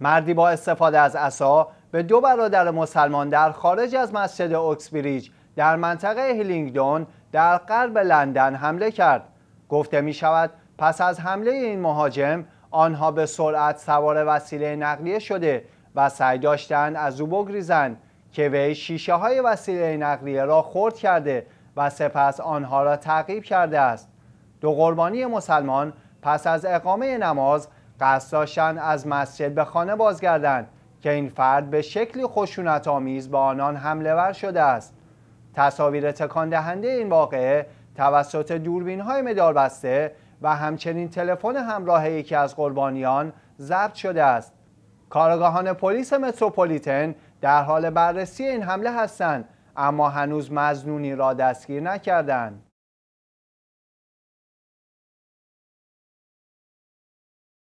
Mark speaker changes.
Speaker 1: مردی با استفاده از عصا به دو برادر مسلمان در خارج از مسجد اوکسبریج در منطقه هیلینگدون در غرب لندن حمله کرد گفته می شود پس از حمله این مهاجم آنها به سرعت سوار وسیله نقلیه شده و سعی داشتند از او بگریزند که وی شیشه های وسیله نقلیه را خرد کرده و سپس آنها را تعقیب کرده است دو قربانی مسلمان پس از اقامه نماز قصد داشتند از مسجد به خانه بازگردند که این فرد به شکلی خشونت آمیز به آنان حمله ور شده است تصاویر تکان دهنده این واقعه توسط دوربین های مدار بسته و همچنین تلفن همراه یکی از قربانیان ضبط شده است کارگاهان پلیس متروپولیتن در حال بررسی این حمله هستند اما هنوز مزنونی را دستگیر نکردند